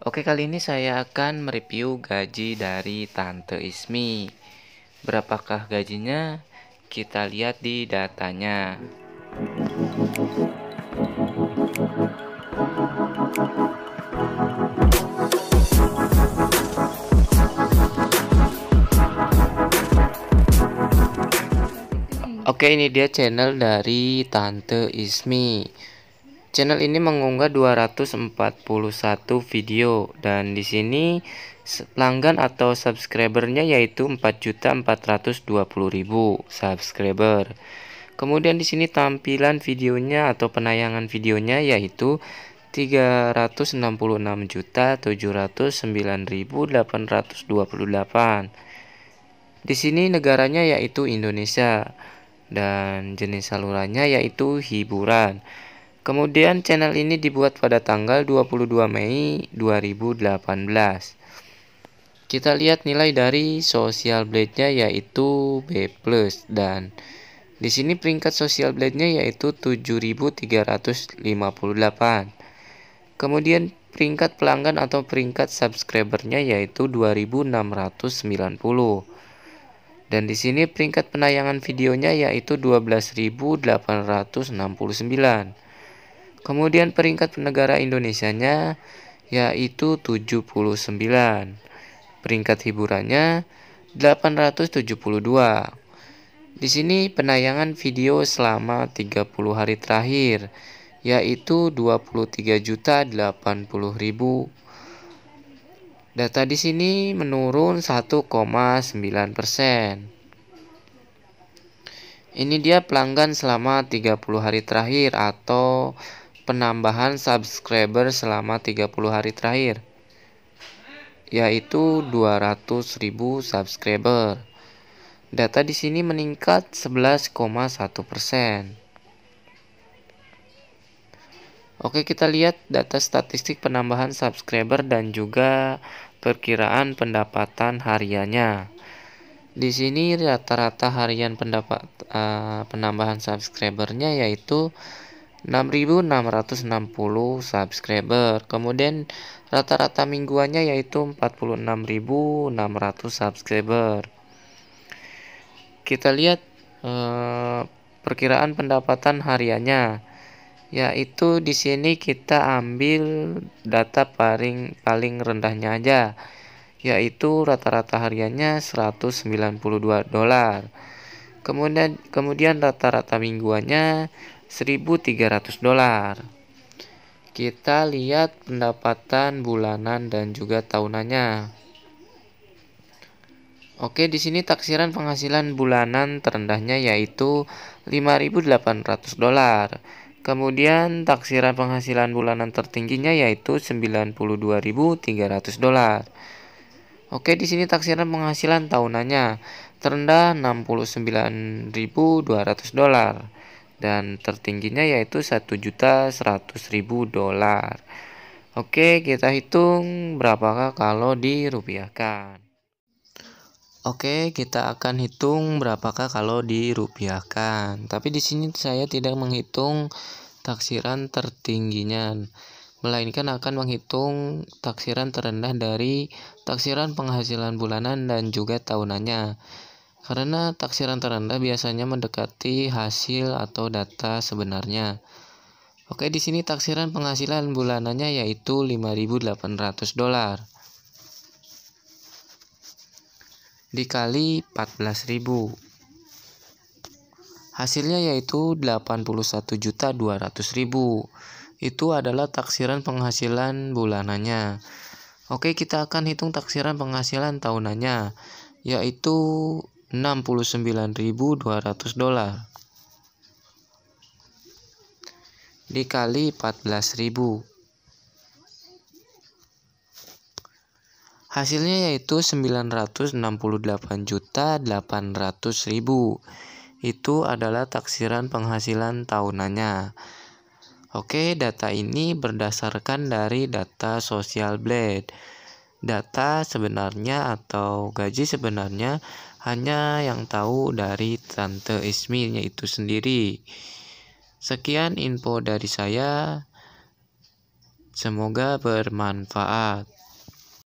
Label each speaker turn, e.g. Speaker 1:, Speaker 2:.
Speaker 1: Oke, kali ini saya akan mereview gaji dari Tante Ismi. Berapakah gajinya? Kita lihat di datanya. Oke, ini dia channel dari Tante Ismi. Channel ini mengunggah 241 video dan di sini pelanggan atau subscribernya yaitu 4.420.000 subscriber. Kemudian di sini tampilan videonya atau penayangan videonya yaitu 366.709.828. Di sini negaranya yaitu Indonesia dan jenis salurannya yaitu hiburan. Kemudian channel ini dibuat pada tanggal 22 Mei 2018. Kita lihat nilai dari social blade-nya yaitu B+ dan di sini peringkat social blade-nya yaitu 7358. Kemudian peringkat pelanggan atau peringkat subscribernya yaitu 2690 dan di sini peringkat penayangan videonya yaitu 12869 Kemudian peringkat negara Indonesianya yaitu 79. Peringkat hiburannya 872. Di sini penayangan video selama 30 hari terakhir yaitu juta ribu Data di sini menurun 1,9%. Ini dia pelanggan selama 30 hari terakhir atau penambahan subscriber selama 30 hari terakhir yaitu 200.000 subscriber. Data di sini meningkat 11,1%. Oke, kita lihat data statistik penambahan subscriber dan juga perkiraan pendapatan hariannya. Di sini rata-rata harian pendapat uh, penambahan subscribernya yaitu 6.660 subscriber kemudian rata-rata mingguannya yaitu 46.600 subscriber kita lihat eh, perkiraan pendapatan hariannya yaitu di sini kita ambil data paling paling rendahnya aja yaitu rata-rata hariannya 192 dolar kemudian kemudian rata-rata mingguannya 1.300 dolar. Kita lihat pendapatan bulanan dan juga tahunannya. Oke, di sini taksiran penghasilan bulanan terendahnya yaitu 5.800 dolar. Kemudian taksiran penghasilan bulanan tertingginya yaitu 92.300 dolar. Oke, di sini taksiran penghasilan tahunannya terendah 69.200 dolar dan tertingginya yaitu juta ribu dolar. Oke, kita hitung berapakah kalau dirupiahkan. Oke, kita akan hitung berapakah kalau dirupiahkan. Tapi di sini saya tidak menghitung taksiran tertingginya, melainkan akan menghitung taksiran terendah dari taksiran penghasilan bulanan dan juga tahunannya. Karena taksiran terendah biasanya mendekati hasil atau data sebenarnya. Oke, di sini taksiran penghasilan bulanannya yaitu 5.800 dolar. Dikali 14.000. Hasilnya yaitu 81.200.000. Itu adalah taksiran penghasilan bulanannya. Oke, kita akan hitung taksiran penghasilan tahunannya yaitu 69.200 dolar. Dikali 14.000. Hasilnya yaitu 968.800.000. Itu adalah taksiran penghasilan tahunannya. Oke, data ini berdasarkan dari data Social Blade. Data sebenarnya atau gaji sebenarnya hanya yang tahu dari Tante Isminya itu sendiri. Sekian info dari saya, semoga bermanfaat.